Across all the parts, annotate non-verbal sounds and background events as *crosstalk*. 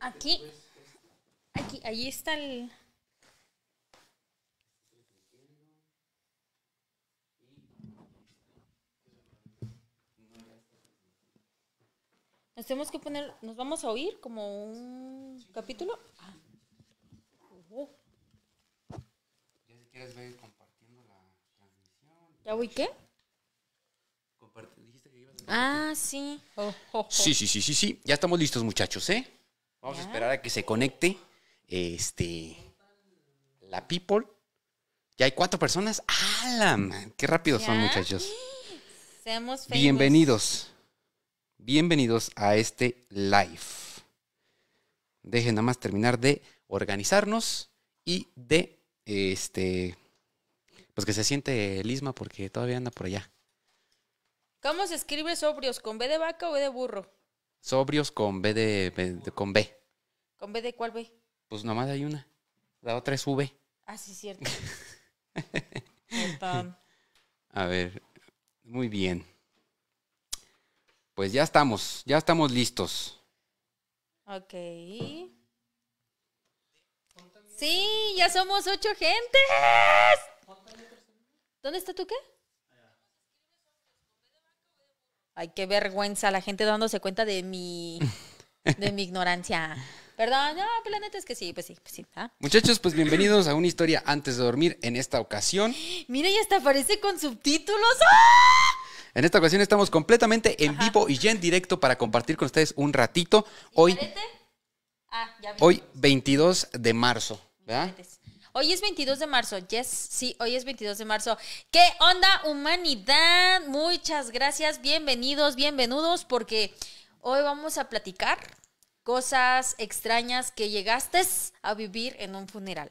Aquí, aquí, ahí está el... Nos tenemos que poner, nos vamos a oír como un capítulo. Ah. Ya si quieres voy compartiendo la transmisión. ¿Ya qué? dijiste que ibas a Ah, sí. sí, sí, sí, sí, sí. Ya estamos listos muchachos, ¿eh? Vamos a esperar a que se conecte este, la people. Ya hay cuatro personas. Alan, ¡Qué rápidos son, muchachos! Bienvenidos. Bienvenidos a este live. Dejen nada más terminar de organizarnos y de este. Pues que se siente Lisma porque todavía anda por allá. ¿Cómo se escribe sobrios? ¿Con B de vaca o B de burro? Sobrios con B de, con B. ¿Con B de cuál B? Pues nomás hay una. La otra es V. Ah, sí, cierto. *laughs* A ver, muy bien. Pues ya estamos, ya estamos listos. Ok. Sí, ya somos ocho gentes. ¿Dónde está tú qué? Ay, qué vergüenza, la gente dándose cuenta de mi, de mi ignorancia. Perdón, no, pero pues la neta es que sí, pues sí, pues sí. ¿ah? Muchachos, pues bienvenidos a una historia antes de dormir en esta ocasión. Mira, ya hasta aparece con subtítulos. ¡ah! En esta ocasión estamos completamente en vivo y ya en directo para compartir con ustedes un ratito. Hoy, ah, ya hoy 22 de marzo, ¿verdad? Hoy es 22 de marzo. Yes, sí, hoy es 22 de marzo. ¿Qué onda, humanidad? Muchas gracias. Bienvenidos, bienvenidos, porque hoy vamos a platicar cosas extrañas que llegaste a vivir en un funeral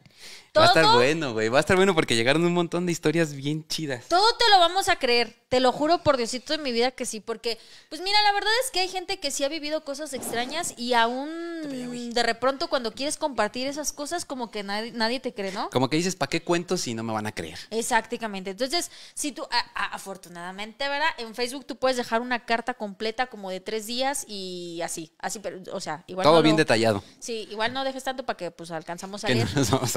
va a estar bueno, güey. Va a estar bueno porque llegaron un montón de historias bien chidas. Todo te lo vamos a creer. Te lo juro por Diosito de mi vida que sí. Porque, pues mira, la verdad es que hay gente que sí ha vivido cosas extrañas y aún de repronto cuando quieres compartir esas cosas, como que nadie, te cree, ¿no? Como que dices, ¿para qué cuento si no me van a creer? Exactamente. Entonces, si tú, afortunadamente, ¿verdad? En Facebook tú puedes dejar una carta completa como de tres días y así. Así, pero, o sea, igual. Todo bien detallado. Sí, igual no dejes tanto para que pues alcanzamos a que leer.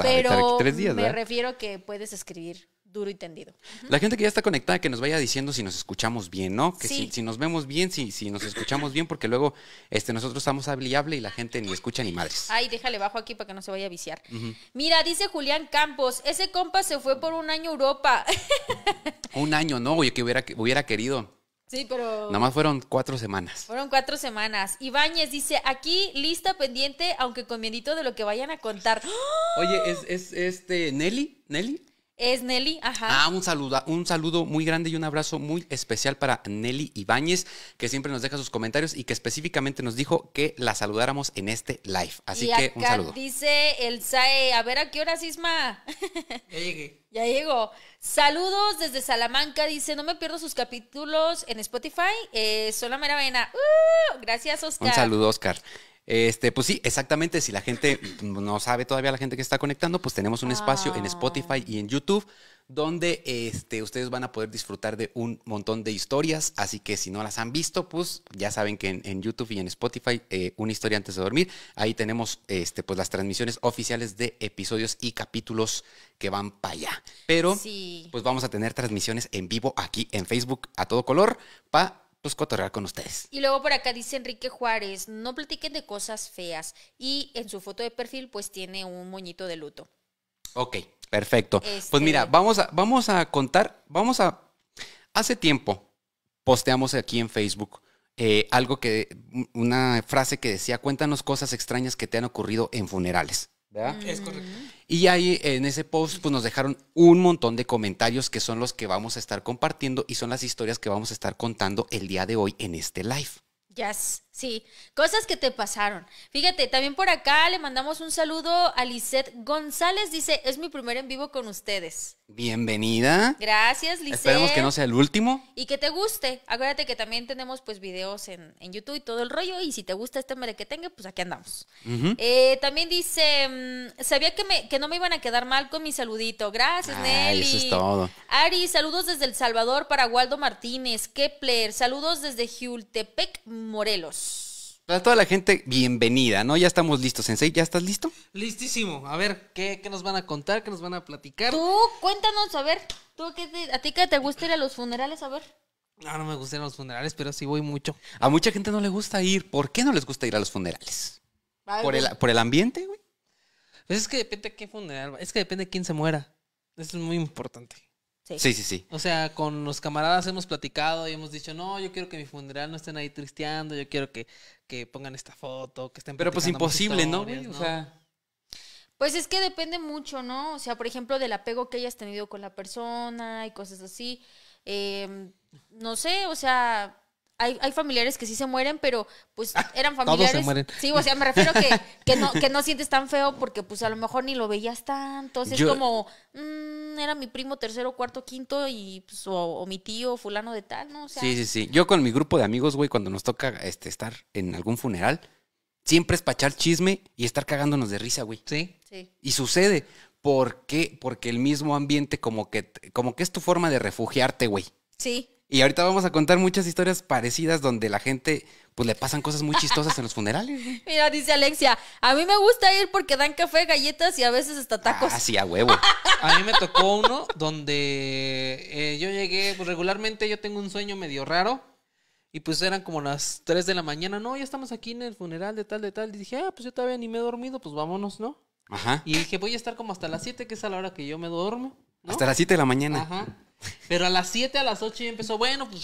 pero tres días, me refiero refiero que puedes escribir duro y tendido. La gente que ya está conectada, que nos vaya diciendo si nos escuchamos bien, ¿no? Que si, nos vemos bien, si, si nos escuchamos bien, porque luego este, nosotros estamos Habliable y la gente ni escucha ni madres. Ay, déjale bajo aquí para que no se vaya a viciar. Mira, dice Julián Campos, ese compa se fue por un año a Europa. un año, no, oye, que hubiera, hubiera querido. Sí, pero. Nada más fueron cuatro semanas. Fueron cuatro semanas. Ibáñez dice: aquí lista pendiente, aunque con miedito de lo que vayan a contar. Oye, ¿es, es este Nelly? ¿Nelly? Es Nelly, ajá. Ah, un saludo, un saludo muy grande y un abrazo muy especial para Nelly Ibáñez, que siempre nos deja sus comentarios y que específicamente nos dijo que la saludáramos en este live. Así que un saludo. Dice el SAE, a ver a qué hora Sisma. Ya llegué. *laughs* Ya llegó. Saludos desde Salamanca, dice, no me pierdo sus capítulos en Spotify. Eh, la mera uh, gracias, Oscar. Un saludo, Oscar. Este, pues sí, exactamente. Si la gente no sabe todavía la gente que está conectando, pues tenemos un espacio en ah. Spotify y en YouTube donde este, ustedes van a poder disfrutar de un montón de historias. Así que si no las han visto, pues ya saben que en, YouTube y en Spotify, eh, una historia antes de dormir. Ahí tenemos este, pues, las transmisiones oficiales de episodios y capítulos que van para allá. Pero pues vamos a tener transmisiones en vivo aquí en Facebook a todo color para pues cotorrear con ustedes. Y luego por acá dice Enrique Juárez, no platiquen de cosas feas. Y en su foto de perfil pues tiene un moñito de luto. Ok, perfecto. Pues mira, este, vamos a, vamos a contar, vamos a... Hace tiempo posteamos aquí en Facebook eh, algo que, una frase que decía, cuéntanos cosas extrañas que te han ocurrido en funerales. Es correcto. Y ahí en ese post pues nos dejaron un montón de comentarios que son los que vamos a estar compartiendo y son las historias que vamos a estar contando el día de hoy en este live. Yes. Sí, cosas que te pasaron. Fíjate, también por acá le mandamos un saludo a Lisette González. Dice, es mi primer en vivo con ustedes. Bienvenida. Gracias, Lisette. Esperemos que no sea el último. Y que te guste. Acuérdate que también tenemos pues videos en, en YouTube y todo el rollo. Y si te gusta este mere que tenga, pues aquí andamos. Eh, también dice, mm, sabía que, me, que no me iban a quedar mal con mi saludito. Gracias, ah, Nelly. Eso es todo. Ari, saludos desde El Salvador para Waldo Martínez, Kepler. Saludos desde Jiultepec, Morelos. Para toda la gente, bienvenida, ¿no? Ya estamos listos, Sensei. ¿Ya estás listo? Listísimo. A ver, ¿qué, nos van a contar? ¿Qué nos van a platicar? Tú, cuéntanos, a ver. ¿Tú qué a ti que te gusta ir a los funerales? A ver. No, no me gustan los funerales, pero sí voy mucho. A mucha gente no le gusta ir. ¿Por qué no les gusta ir a los funerales? ¿Por el, por el ambiente, güey? Pues es que depende de qué funeral. Es que depende de quién se muera. Eso es muy importante. Sí. sí, sí, O sea, con los camaradas hemos platicado y hemos dicho, no, yo quiero que mi funeral no estén ahí tristeando, yo quiero que, pongan esta foto, que estén... Pero pues imposible, ¿no? O sea... Pues es que depende mucho, ¿no? O sea, por ejemplo, del apego que hayas tenido con la persona y cosas así. Em, no sé, o sea, hay, hay, familiares que sí se mueren, pero pues ah, eran familiares. Todos se mueren. Sí, o sea, me refiero que, que, no, que no sientes tan feo porque pues a lo mejor ni lo veías tanto. es como, mm, era mi primo tercero, cuarto, quinto y pues, o, mi tío, fulano de tal, ¿no? sí, sí, sí. Yo con mi grupo de amigos, güey, cuando nos toca este, estar en algún funeral, siempre es pachar chisme y estar cagándonos de risa, güey. Sí. Sí. Y sucede. ¿Por qué? Porque el mismo ambiente como que, como que es tu forma de refugiarte, güey. Sí. Y ahorita vamos a contar muchas historias parecidas donde la gente, pues le pasan cosas muy chistosas en los funerales. *laughs* Mira, dice Alexia, a mí me gusta ir porque dan café, galletas y a veces hasta tacos. así ah, a huevo. *laughs* a mí me tocó uno donde eh, yo llegué, pues regularmente yo tengo un sueño medio raro. Y pues eran como las 3 de la mañana. No, ya estamos aquí en el funeral de tal, de tal. Y dije, ah, pues yo todavía ni me he dormido, pues vámonos, ¿no? Ajá. Y dije, voy a estar como hasta las 7, que es a la hora que yo me duermo. Hasta las 7 de la mañana. Ajá. Pero a las 7, a las 8 ya empezó, bueno, pues.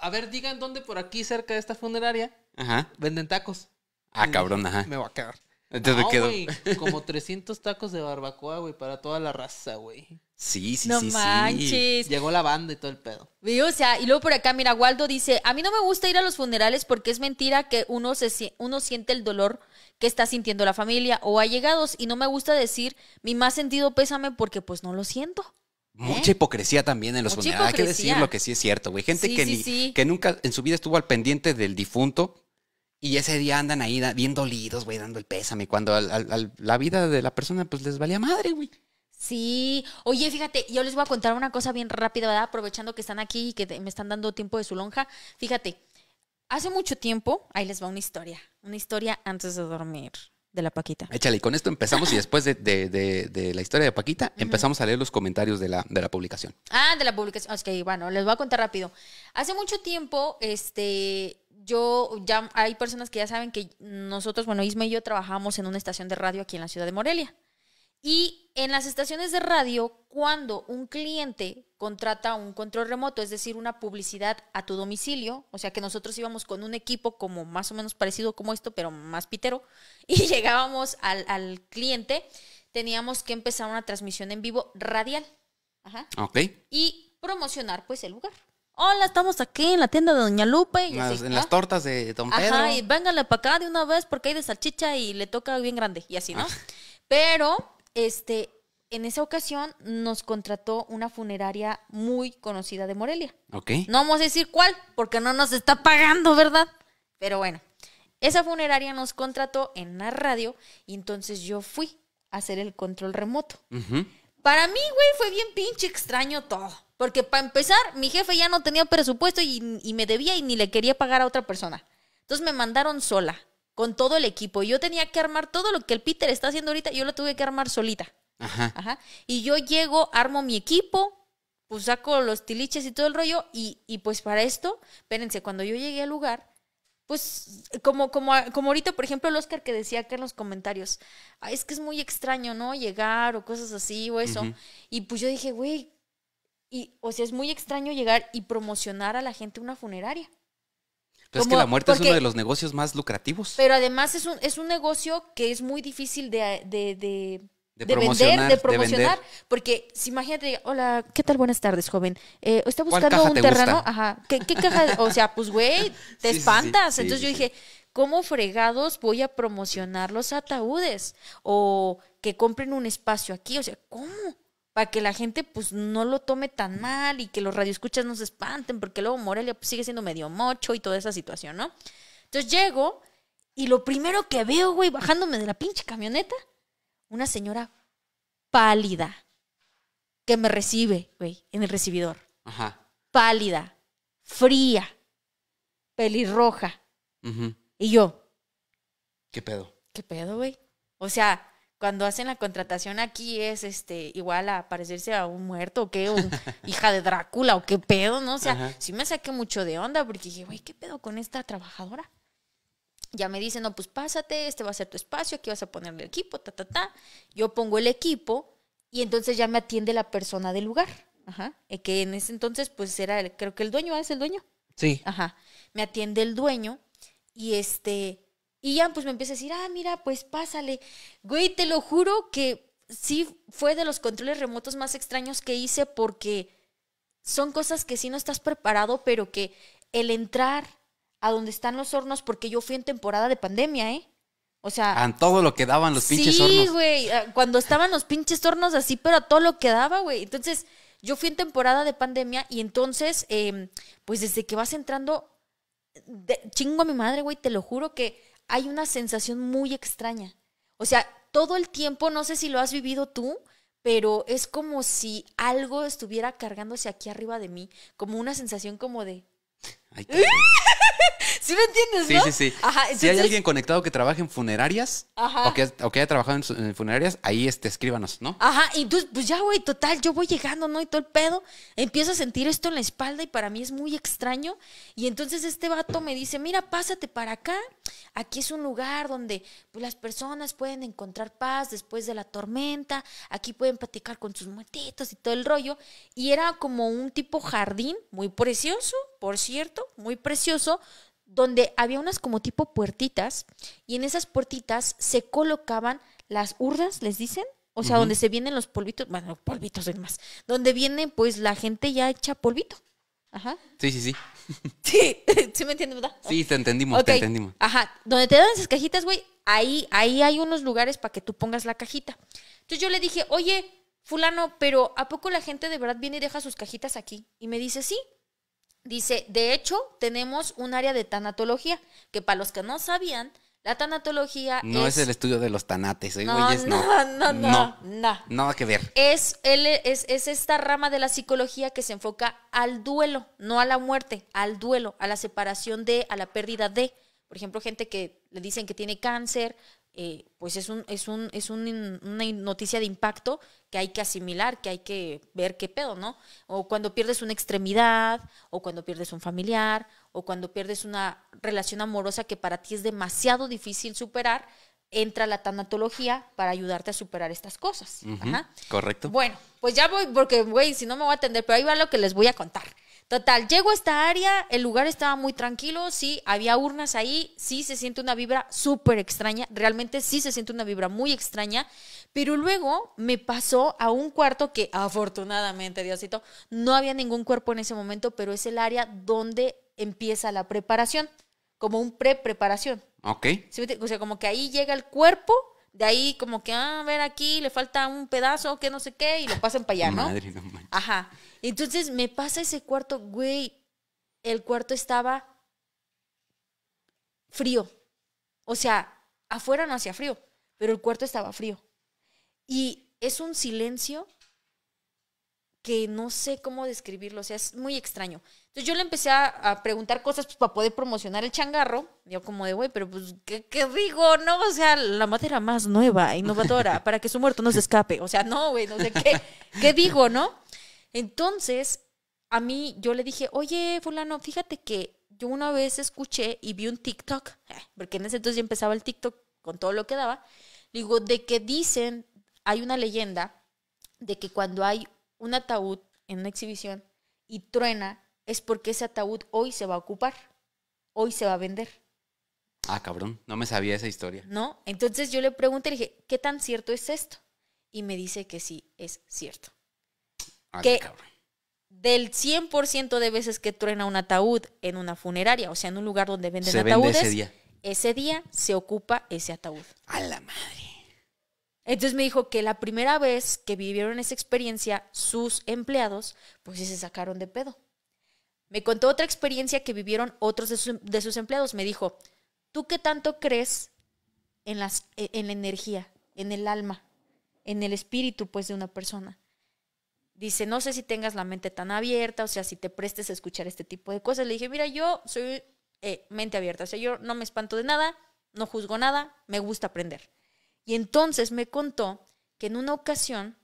A ver, digan dónde por aquí cerca de esta funeraria. Ajá. Venden tacos. Ah, cabrón, ajá. Me voy a quedar. Entonces quedó *laughs* como 300 tacos de barbacoa, güey, para toda la raza, güey. Sí, sí, sí. No manches. Llegó la banda y todo el pedo. o sea, y luego por acá, mira, Waldo dice: A mí no me gusta ir a los funerales porque es mentira que uno, se, uno siente el dolor que está sintiendo la familia o allegados y no me gusta decir mi más sentido pésame porque pues no lo siento. Mucha ¿Eh? hipocresía también en los funerales. Hay que decir lo que sí es cierto, güey. Gente que, que nunca en su vida estuvo al pendiente del difunto y ese día andan ahí bien dolidos, güey, dando el pésame, cuando la vida de la persona pues les valía madre, güey. Sí, oye, fíjate, yo les voy a contar una cosa bien rápida, ¿verdad? Aprovechando que están aquí y que me están dando tiempo de su lonja. Fíjate, hace mucho tiempo, ahí les va una historia, una historia antes de dormir de la Paquita. Échale, y con esto empezamos y después de, la historia de Paquita, empezamos a leer los comentarios de la, de la publicación. Ah, de la publicación. Ok, bueno, les voy a contar rápido. Hace mucho tiempo, este, yo, ya hay personas que ya saben que nosotros, bueno, Isma y yo trabajamos en una estación de radio aquí en la ciudad de Morelia. Y en las estaciones de radio, cuando un cliente contrata un control remoto, es decir, una publicidad a tu domicilio, o sea que nosotros íbamos con un equipo como más o menos parecido como esto, pero más pitero, *laughs* y llegábamos al, al cliente, teníamos que empezar una transmisión en vivo radial. Ajá. Ok. Y promocionar pues el lugar. Hola, estamos aquí en la tienda de Doña Lupe. en las ¿ah? tortas de Don Pedro. Ajá, y véngale para acá de una vez porque hay de salchicha y le toca bien grande. Y así, ¿no? Ah. Pero, este, en esa ocasión nos contrató una funeraria muy conocida de Morelia. Ok. No vamos a decir cuál, porque no nos está pagando, ¿verdad? Pero bueno, esa funeraria nos contrató en la radio y entonces yo fui a hacer el control remoto. Para mí, güey, fue bien pinche extraño todo. Porque para empezar, mi jefe ya no tenía presupuesto y, me debía y ni le quería pagar a otra persona. Entonces me mandaron sola, con todo el equipo. Yo tenía que armar todo lo que el Peter está haciendo ahorita, yo lo tuve que armar solita. Ajá. Ajá. Y yo llego, armo mi equipo, pues saco los tiliches y todo el rollo. Y, pues para esto, espérense, cuando yo llegué al lugar, pues como, como, como ahorita, por ejemplo, el Oscar que decía acá en los comentarios, es que es muy extraño, ¿no? Llegar o cosas así o eso. Y pues yo dije, güey, y, o sea, es muy extraño llegar y promocionar a la gente una funeraria. es que la muerte es uno de los negocios más lucrativos. Pero además es un, es un negocio que es muy difícil de, de, vender, de promocionar. Porque si imagínate, hola, ¿qué tal? Buenas tardes, joven. Eh, ¿Está buscando un terreno? Ajá. ¿Qué, caja? *laughs* o sea, pues güey, te espantas. Entonces yo dije, ¿cómo fregados voy a promocionar los ataúdes? O que compren un espacio aquí. O sea, ¿cómo? para que la gente pues no lo tome tan mal y que los radioescuchas no se espanten, porque luego Morelia pues, sigue siendo medio mocho y toda esa situación, ¿no? Entonces llego y lo primero que veo, güey, bajándome de la pinche camioneta, una señora pálida que me recibe, güey, en el recibidor. Ajá. Pálida, fría, pelirroja. Y yo. ¿Qué pedo? ¿Qué pedo, güey? O sea, cuando hacen la contratación aquí es este igual a parecerse a un muerto o qué, *laughs* hija de Drácula o qué pedo, ¿no? O sea, sí me saqué mucho de onda porque dije, güey, ¿qué pedo con esta trabajadora? Ya me dicen, no, pues pásate, este va a ser tu espacio, aquí vas a poner el equipo, ta, ta, ta. Yo pongo el equipo y entonces ya me atiende la persona del lugar. Ajá. Eh, que en ese entonces, pues era, creo que el dueño, ¿es el dueño? Sí. Ajá. Me atiende el dueño y este, y ya pues me empieza a decir, ah, mira, pues pásale. Güey, te lo juro que sí fue de los controles remotos más extraños que hice porque son cosas que sí no estás preparado, pero que el entrar a donde están los hornos, porque yo fui en temporada de pandemia, ¿eh? O sea... A todo lo que daban los pinches hornos. Sí, güey, cuando estaban los pinches hornos así, pero a todo lo que daba, güey. Entonces, yo fui en temporada de pandemia y entonces, em, pues desde que vas entrando, chingo a mi madre, güey, te lo juro que hay una sensación muy extraña. O sea, todo el tiempo, no sé si lo has vivido tú, pero es como si algo estuviera cargándose aquí arriba de mí, como una sensación como de si *laughs* ¿Sí me entiendes? Si hay alguien conectado que trabaje en funerarias O, que, haya trabajado en, funerarias, ahí este, escríbanos, ¿no? Ajá, y pues ya, güey, total, yo voy llegando, ¿no? Y todo el pedo, empiezo a sentir esto en la espalda y para mí es muy extraño. Y entonces este vato me dice, mira, pásate para acá, aquí es un lugar donde pues, las personas pueden encontrar paz después de la tormenta, aquí pueden platicar con sus muertitos y todo el rollo. Y era como un tipo jardín muy precioso, por cierto, muy precioso, donde había unas como tipo puertitas y en esas puertitas se colocaban las urnas, les dicen, o sea, donde se vienen los polvitos, bueno, polvitos y más, donde viene pues la gente ya hecha polvito. Ajá. Sí, sí, sí. *laughs* Sí, *laughs* sí me entiende, ¿verdad? Sí, te entendimos, te entendimos. Ajá, donde te dan esas cajitas, güey, ahí, ahí hay unos lugares para que tú pongas la cajita. Entonces yo le dije, oye, fulano, pero ¿a poco la gente de verdad viene y deja sus cajitas aquí? Y me dice, sí. Dice, de hecho, tenemos un área de tanatología, que para los que no sabían, la tanatología no es, el estudio de los tanates, eh, *laughs* no, no, no, no, no, Nada que ver. Es, e, es, es esta rama de la psicología que se enfoca al duelo, no a la muerte, al duelo, a la separación de, a la pérdida de. Por ejemplo, gente que le dicen que tiene cáncer, eh, pues es, un, es, un, es un, una noticia de impacto que hay que asimilar, que hay que ver qué pedo, ¿no? O cuando pierdes una extremidad, o cuando pierdes un familiar, o cuando pierdes una relación amorosa que para ti es demasiado difícil superar, entra la tanatología para ayudarte a superar estas cosas. Correcto. Bueno, pues ya voy, porque, güey, si no me voy a atender, pero ahí va lo que les voy a contar. Total, llego a esta área, el lugar estaba muy tranquilo, sí, había urnas ahí, sí se siente una vibra súper extraña, realmente sí se siente una vibra muy extraña, pero luego me pasó a un cuarto que afortunadamente, Diosito, no había ningún cuerpo en ese momento, pero es el área donde empieza la preparación, como un pre-preparación. Ok. O sea, como que ahí llega el cuerpo de ahí como que, ah, a ver aquí, le falta un pedazo, que no sé qué, y lo pasan para allá, ¿no? Madre, Ajá. Entonces me pasa ese cuarto, güey, el cuarto estaba frío. O sea, afuera no hacía frío, pero el cuarto estaba frío. Y es un silencio que no sé cómo describirlo, o sea, es muy extraño. Entonces yo le empecé a, preguntar cosas pues, para poder promocionar el changarro. Yo como de, güey, pero pues, ¿qué, digo? No, o sea, la madera más nueva, innovadora, para que su muerto no se escape. O sea, no, güey, no sé qué, qué digo, ¿no? Entonces, a mí yo le dije, oye, fulano, fíjate que yo una vez escuché y vi un TikTok, porque en ese entonces ya empezaba el TikTok con todo lo que daba, digo, de que dicen, hay una leyenda de que cuando hay un ataúd en una exhibición y truena, es porque ese ataúd hoy se va a ocupar, hoy se va a vender. Ah, cabrón, no me sabía esa historia. No, entonces yo le pregunté, le dije, ¿qué tan cierto es esto? Y me dice que sí, es cierto. Ay, ah, que cabrón. del 100% de veces que truena un ataúd en una funeraria, o sea, en un lugar donde venden ataúdes, ese día. ese día se ocupa ese ataúd. A la madre. Entonces me dijo que la primera vez que vivieron esa experiencia, sus empleados, pues sí se sacaron de pedo. Me contó otra experiencia que vivieron otros de, sus empleados. Me dijo, ¿tú qué tanto crees en, las, e, en la energía, en el alma, en el espíritu pues de una persona? Dice, no sé si tengas la mente tan abierta, o sea, si te prestes a escuchar este tipo de cosas. Le dije, mira, yo soy eh, mente abierta, o sea, yo no me espanto de nada, no juzgo nada, me gusta aprender. Y entonces me contó que en una ocasión,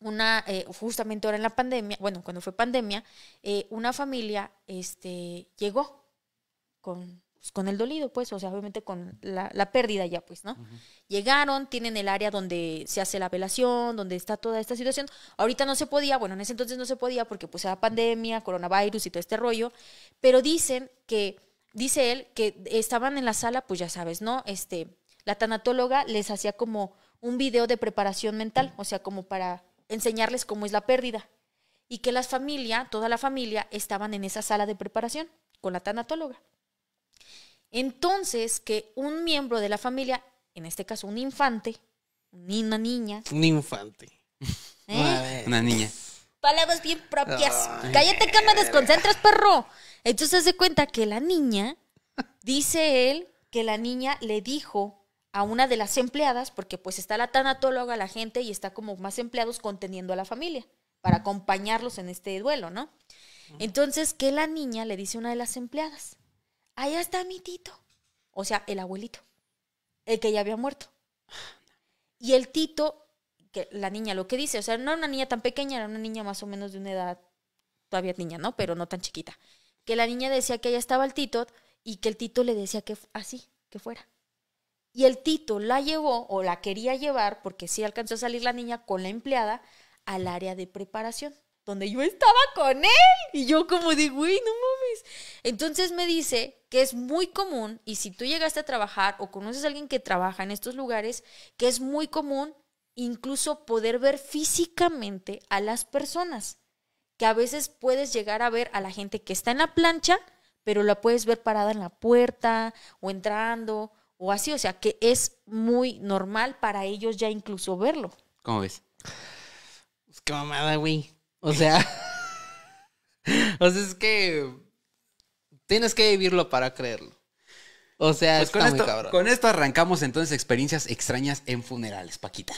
una, eh, justamente ahora en la pandemia, bueno, cuando fue pandemia, eh, una familia este, llegó con, pues, con el dolido, pues, o sea, obviamente con la, pérdida ya, pues, ¿no? Llegaron, tienen el área donde se hace la velación, donde está toda esta situación. Ahorita no se podía, bueno, en ese entonces no se podía porque pues era pandemia, coronavirus y todo este rollo, pero dicen que, dice él, que estaban en la sala, pues ya sabes, ¿no? Este, la tanatóloga les hacía como un video de preparación mental, o sea, como para enseñarles cómo es la pérdida. Y que las familias, toda la familia, estaban en esa sala de preparación con la tanatóloga. Entonces, que un miembro de la familia, en este caso un infante, una niña. Un infante. ¿Eh? Una niña. Palabras bien propias. Cállate que me desconcentras, perro. Entonces se cuenta que la niña, dice él, que la niña le dijo a una de las empleadas, porque pues está la tanatóloga, la gente, y está como más empleados conteniendo a la familia para acompañarlos en este duelo, ¿no? Entonces, que la niña le dice a una de las empleadas, allá está mi tito, o sea, el abuelito, el que ya había muerto. Y el tito, que la niña lo que dice, o sea, no era una niña tan pequeña, era una niña más o menos de una edad, todavía niña, ¿no? Pero no tan chiquita. Que la niña decía que allá estaba el tito y que el tito le decía que así, que fuera. Y el Tito la llevó o la quería llevar, porque sí alcanzó a salir la niña con la empleada, al área de preparación, donde yo estaba con él. Y yo como digo, uy, no mames. Entonces me dice que es muy común, y si tú llegaste a trabajar o conoces a alguien que trabaja en estos lugares, que es muy común incluso poder ver físicamente a las personas, que a veces puedes llegar a ver a la gente que está en la plancha, pero la puedes ver parada en la puerta o entrando o así, o sea, que es muy normal para ellos ya incluso verlo. ¿Cómo ves? Es pues, qué mamada, güey. O sea, *laughs* o sea, es que tienes que vivirlo para creerlo. O sea, pues con, con esto arrancamos entonces experiencias extrañas en funerales, Paquita.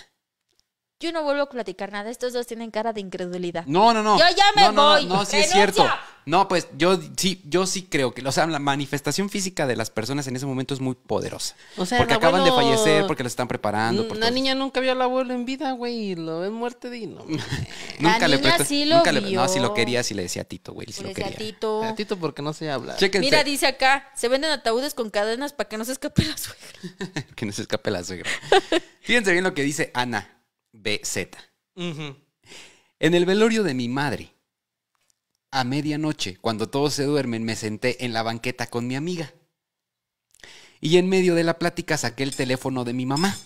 Yo no vuelvo a platicar nada. Estos dos tienen cara de incredulidad. No, no, no. Yo ya me no, voy. No, no, sí es cierto. No, pues yo sí, yo sí creo que, o sea, la manifestación física de las personas en ese momento es muy poderosa. porque acaban de fallecer, porque lo están preparando. Una niña nunca vio al abuelo en vida, güey, lo ve muerte de no. *laughs* nunca le vio. no, si lo quería, si le decía a Tito, güey, si le decía Tito. A Tito porque no se habla. Mira, dice acá, se venden ataúdes con cadenas para que no se escape la suegra. *laughs* que no se escape la suegra. Fíjense bien lo que dice Ana. BZ. En el velorio de mi madre, a medianoche, cuando todos se duermen, me senté en la banqueta con mi amiga. Y en medio de la plática saqué el teléfono de mi mamá.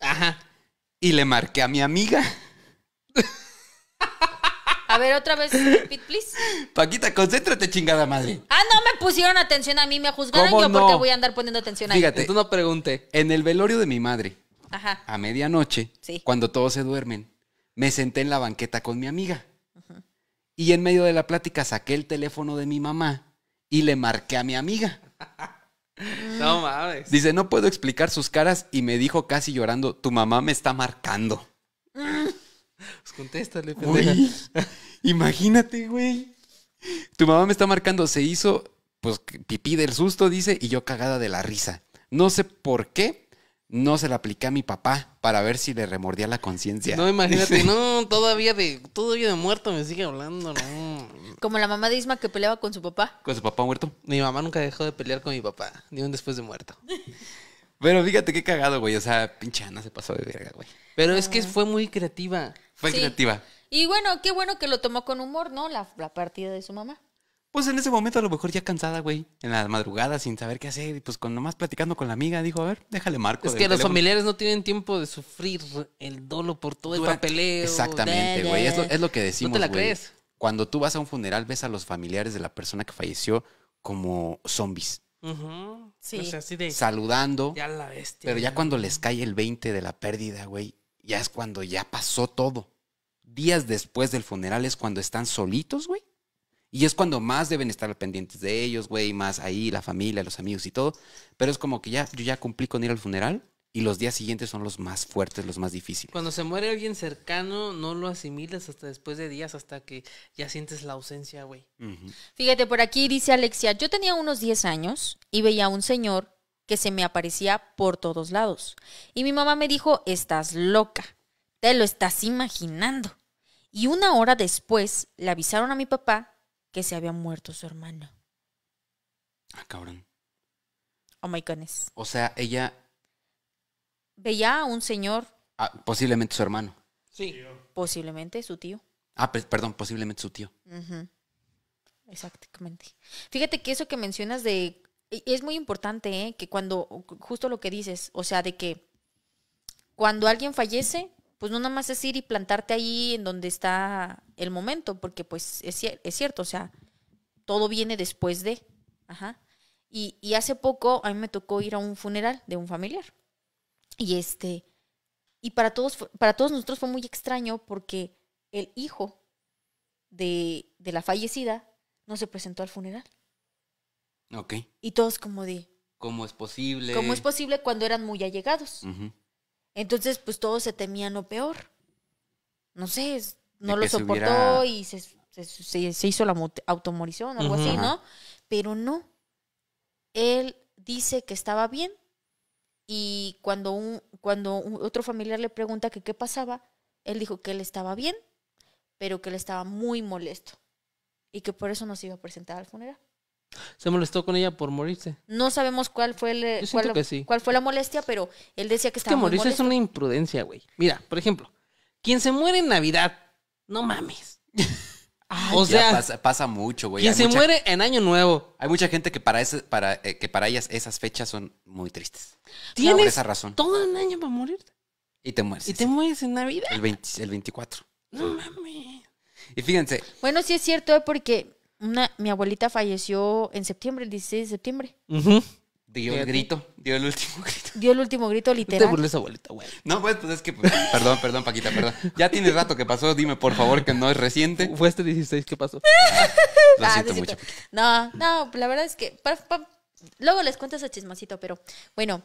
Ajá. Y le marqué a mi amiga. A ver, otra vez, please. Paquita, concéntrate, chingada madre. Ah, no me pusieron atención a mí, me juzgaron yo porque voy a andar poniendo atención a Fíjate, tú no pregunte. En el velorio de mi madre, a medianoche, cuando todos se duermen, me senté en la banqueta con mi amiga. Y en medio de la plática saqué el teléfono de mi mamá y le marqué a mi amiga. Mm. no mames. Dice, no puedo explicar sus caras y me dijo casi llorando, tu mamá me está marcando. Mm. Pues contéstale, *laughs* imagínate, güey. Tu mamá me está marcando, se hizo, pues pipí del susto, dice, y yo cagada de la risa. No sé por qué, no se la apliqué a mi papá para ver si le remordía la conciencia. No, imagínate, *laughs* no, todavía de, todavía de muerto me sigue hablando, no. Como la mamá de Isma que peleaba con su papá. ¿Con su papá muerto? Mi mamá nunca dejó de pelear con mi papá, ni un después de muerto. *laughs* Pero fíjate qué cagado, güey. O sea, pinche Ana se pasó de verga, güey. Pero es ah. que fue muy creativa. Fue creativa. Y bueno, qué bueno que lo tomó con humor, ¿no? la partida de su mamá pues en ese momento a lo mejor ya cansada, güey, en la madrugada sin saber qué hacer, y pues con nomás platicando con la amiga, dijo, a ver, déjale marco. Es que los familiares no tienen tiempo de sufrir el dolo por todo el papeleo. Exactamente, güey, es lo, que decimos. ¿No te la crees? Cuando tú vas a un funeral, ves a los familiares de la persona que falleció como zombies. sí. así de, saludando. Ya la bestia, pero ya cuando les cae el 20 de la pérdida, güey, ya es cuando ya pasó todo. Días después del funeral es cuando están solitos, güey y es cuando más deben estar pendientes de ellos, güey, más ahí la familia, los amigos y todo. Pero es como que ya, yo ya cumplí con ir al funeral y los días siguientes son los más fuertes, los más difíciles. Cuando se muere alguien cercano, no lo asimiles hasta después de días, hasta que ya sientes la ausencia, güey. Fíjate, por aquí dice Alexia, yo tenía unos 10 años y veía a un señor que se me aparecía por todos lados. Y mi mamá me dijo, estás loca, te lo estás imaginando. Y una hora después le avisaron a mi papá que se había muerto su hermano. Ah, cabrón. Oh my goodness. O sea, ella. Veía a un señor. Ah, posiblemente su hermano. Sí. Posiblemente su tío. Ah, perdón, posiblemente su tío. Exactamente. Fíjate que eso que mencionas de. E-, es muy importante, ¿eh? Que cuando. Justo lo que dices, o sea, de que. Cuando alguien fallece, pues no nada más es ir y plantarte ahí en donde está el momento, porque pues es, cierto, o sea, todo viene después de. Ajá. Y, hace poco a mí me tocó ir a un funeral de un familiar. Y este, y para todos, para todos nosotros fue muy extraño porque el hijo de, de la fallecida no se presentó al funeral. Ok. Y todos como de... ¿Cómo es posible? ¿Cómo es posible cuando eran muy allegados? Ajá. Entonces, pues todos se temían lo peor. No sé, no lo soportó y se, hizo la automorición o algo así, ¿no? Pero no. Él dice que estaba bien y cuando, un, cuando otro familiar le pregunta que qué pasaba, él dijo que él estaba bien, pero que él estaba muy molesto y que por eso no se iba a presentar al funeral. Se molestó con ella por morirse. No sabemos cuál fue el, eh, cuál, fue la molestia, pero él decía que estaba. Es que morirse es una imprudencia, güey. Mira, por ejemplo, quien se muere en Navidad, no mames. *laughs* o sea, pasa, mucho, güey. Quien se muere en Año Nuevo. Hay mucha gente que para ese, para eh, que para ellas esas fechas son muy tristes. Tienes esa razón. todo el año para morirte. Y te mueres. Y te mueres en Navidad. El, el 24. No mames. Y fíjense. Bueno, sí es cierto, eh, porque mi abuelita falleció en septiembre, el 16 de septiembre. Dio el *laughs* grito, dio el último grito. Dio el último grito, literal. No te abuelita, No, pues, pues, es que. Pues, perdón, perdón, Paquita, perdón. Ya tiene rato que pasó, dime por favor que no es reciente. Fue este 16 que pasó. *laughs* Ah, siento mucho. No, no, la verdad es que. luego les cuento ese chismacito, pero bueno,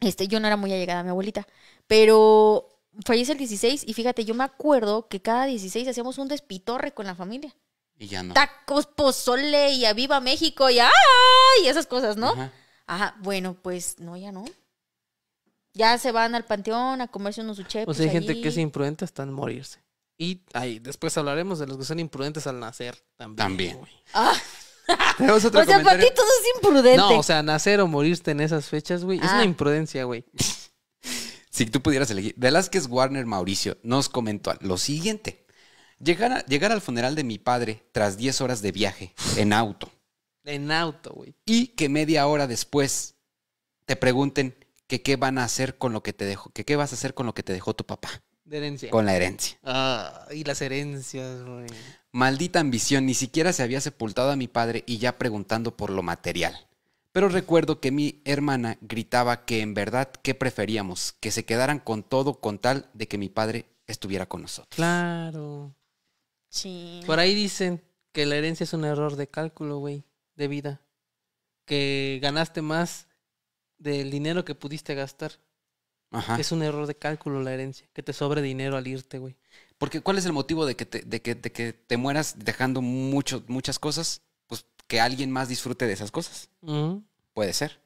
este, yo no era muy allegada a mi abuelita, pero falleció el 16 y fíjate, yo me acuerdo que cada 16 hacíamos un despitorre con la familia. Y ya no. Tacos, pozole y a Viva México y ¡ay! Y esas cosas, ¿no? Ajá. bueno, pues no, ya no. Ya se van al panteón a comerse unos uchepos. o sea, hay gente que es imprudente hasta en morirse. Y ahí, después hablaremos de los que son imprudentes al nacer también. También. Ah. *laughs* *laughs* o sea, para ti todo es imprudente. No, o sea, nacer o morirte en esas fechas, güey, es una ah. imprudencia, güey. *laughs* si tú pudieras elegir. Velázquez Warner Mauricio nos comentó lo siguiente. Llegar, al funeral de mi padre tras 10 horas de viaje en auto. En auto, güey. Y que media hora después te pregunten que qué van a hacer con lo que te dejó, que qué vas a hacer con lo que te dejó tu papá. De herencia. Con la herencia. Ah, y las herencias, güey. Maldita ambición, ni siquiera se había sepultado a mi padre y ya preguntando por lo material. Pero recuerdo que mi hermana gritaba que en verdad qué preferíamos, que se quedaran con todo con tal de que mi padre estuviera con nosotros. Claro. Por ahí dicen que la herencia es un error de cálculo, güey, de vida. Que ganaste más del dinero que pudiste gastar. Ajá. Es un error de cálculo la herencia, que te sobre dinero al irte, güey. Porque ¿cuál es el motivo de que te, de que, te mueras dejando muchas cosas? Pues que alguien más disfrute de esas cosas. Puede ser.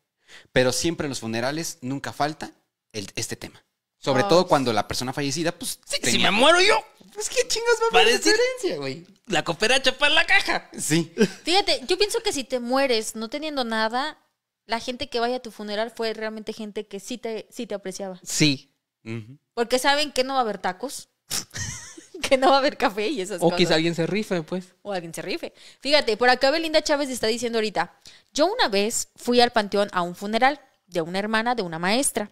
Pero siempre en los funerales nunca falta este tema. Sobre oh, todo cuando la persona fallecida, pues... si me muero yo, pues qué chingas va a haber diferencia, güey. La cooperacha para la caja. Sí. Fíjate, yo pienso que si te mueres no teniendo nada, la gente que vaya a tu funeral fue realmente gente que sí te, sí te apreciaba. Sí. Porque saben que no va a haber tacos. *laughs* que no va a haber café y esas cosas. O quizá alguien se rife, pues. O alguien se rife. Fíjate, por acá Belinda Chávez está diciendo ahorita, yo una vez fui al panteón a un funeral de una hermana de una maestra.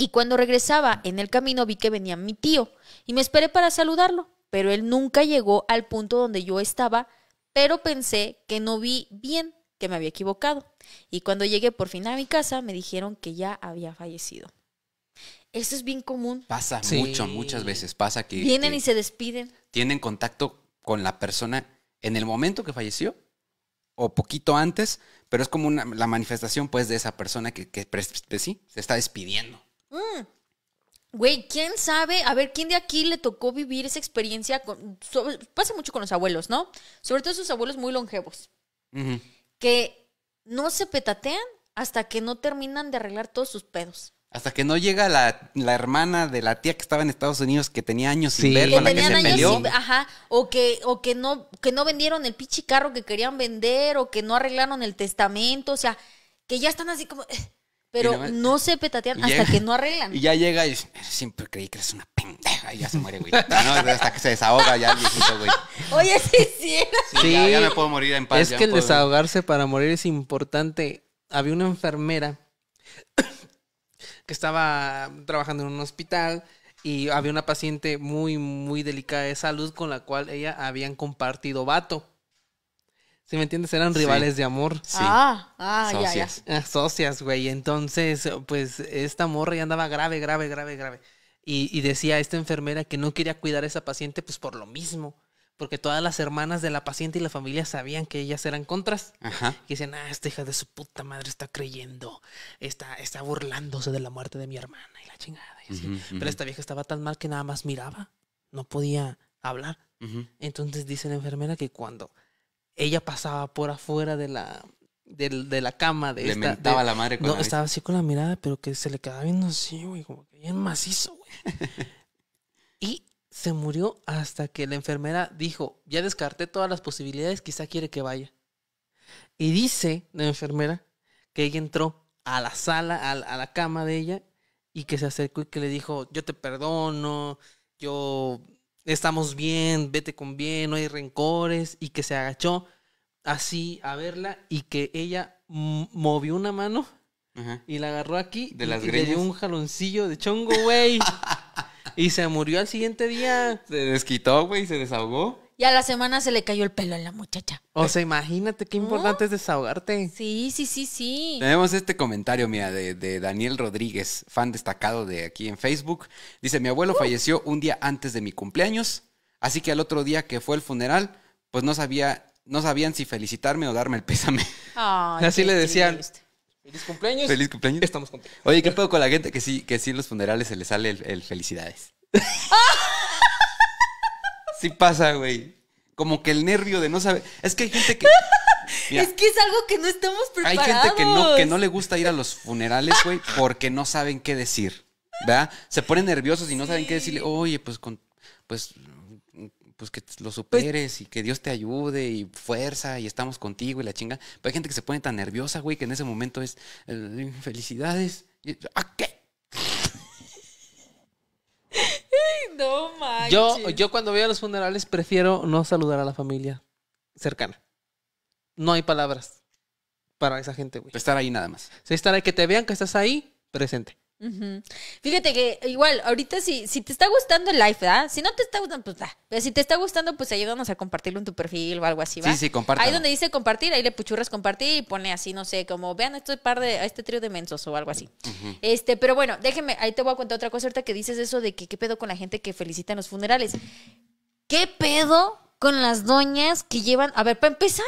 Y cuando regresaba en el camino vi que venía mi tío y me esperé para saludarlo, pero él nunca llegó al punto donde yo estaba, pero pensé que no vi bien, que me había equivocado. Y cuando llegué por fin a mi casa me dijeron que ya había fallecido. Eso es bien común. Pasa mucho, muchas veces pasa que... Vienen y se despiden. Tienen contacto con la persona en el momento que falleció o poquito antes, pero es como una, la manifestación pues de esa persona que, que pues, sí, se está despidiendo. Mm. Güey, ¿quién sabe? A ver, ¿quién de aquí le tocó vivir esa experiencia? Con, pasa mucho con los abuelos, ¿no? Sobre todo esos abuelos muy longevos. Que no se petatean hasta que no terminan de arreglar todos sus pedos. Hasta que no llega la, hermana de la tía que estaba en Estados Unidos que tenía años sin ver, la que se peleó. ajá, o que, o que no, que no vendieron el pichi carro que querían vender, o que no arreglaron el testamento, o sea, que ya están así como... Pero no se petatean hasta que no arreglan. *laughs* Y ya llega y dice, siempre creí que eres una pendeja y ya se muere, güey. *laughs* hasta que se desahoga ya güey. Oye, sí, sí. Sí, ya, puedo morir en paz. Es que el desahogarse para morir es importante. Había una enfermera que estaba trabajando en un hospital y había una paciente muy, muy delicada de salud con la cual ella habían compartido vato. Si me entiendes? Eran rivales de amor. Ah, socias. Ah, ya, ya. Ah, socias, güey. Entonces, pues esta morra ya andaba grave, grave, grave, grave. Y, decía esta enfermera que no quería cuidar a esa paciente, pues por lo mismo. Porque todas las hermanas de la paciente y la familia sabían que ellas eran contras. Ajá. Y dicen ah, esta hija de su puta madre está creyendo, está, está burlándose de la muerte de mi hermana y la chingada. Pero esta vieja estaba tan mal que nada más miraba, no podía hablar. Entonces dice la enfermera que cuando ella pasaba por afuera de la, de, de la cama. De le mentaba la madre con No, estaba así con la mirada, pero que se le quedaba viendo así, güey, como que bien macizo, güey. *laughs* y se murió hasta que la enfermera dijo, ya descarté todas las posibilidades, quizá quiere que vaya. Y dice la enfermera que ella entró a la sala, a la cama de ella, y que se acercó y que le dijo, yo te perdono, yo estamos bien, vete con bien, no hay rencores, y que se agachó así a verla y que ella movió una mano y la agarró aquí ¿De le dio un jaloncillo de chongo, güey. *laughs* y se murió al siguiente día. Se desquitó, güey, se desahogó. Y a la semana se le cayó el pelo a la muchacha. O sea, imagínate qué importante es desahogarte. Sí, sí, sí, sí. Tenemos este comentario, mira, de, Daniel Rodríguez, fan destacado de aquí en Facebook. Dice, mi abuelo uh. falleció un día antes de mi cumpleaños, así que al otro día que fue el funeral, pues no sabía, no sabían si felicitarme o darme el pésame. *laughs* así le decían. Feliz cumpleaños. Feliz cumpleaños. Estamos contentos. Oye, ¿qué puedo con la gente que sí, que sí en los funerales se le sale el felicidades? *laughs* Sí pasa, güey. Como que el nervio de no saber. Es que hay gente que. *laughs* es que es algo que no estamos preparados. Hay gente que no, que no le gusta ir a los funerales, güey, porque no saben qué decir. ¿Verdad? Se ponen nerviosos y no saben qué decirle. Oye, pues con. Pues pues que lo pues superes y que Dios te ayude y fuerza y estamos contigo y la chinga. Pero hay gente que se pone tan nerviosa, güey, que en ese momento es eh, felicidades. ¿a ah, qué? No Yo, yo cuando veo a los funerales prefiero no saludar a la familia cercana. No hay palabras para esa gente, güey. Estar ahí nada más. estar ahí, que te vean que estás ahí, presente. Fíjate que igual, ahorita si, si te está gustando el live, ¿verdad? Si no te está gustando, pues da. si te está gustando, pues ayúdanos a compartirlo en tu perfil o algo así, ¿va? Sí, sí, Ahí donde dice compartir, ahí le puchurras compartir y pone así, no sé, como vean este par de, a este trío de mensos o algo así. Este, pero bueno, déjeme, ahí te voy a contar otra cosa ahorita que dices eso de que qué pedo con la gente que felicita en los funerales. ¿Qué pedo con las doñas que llevan? A ver, para empezar,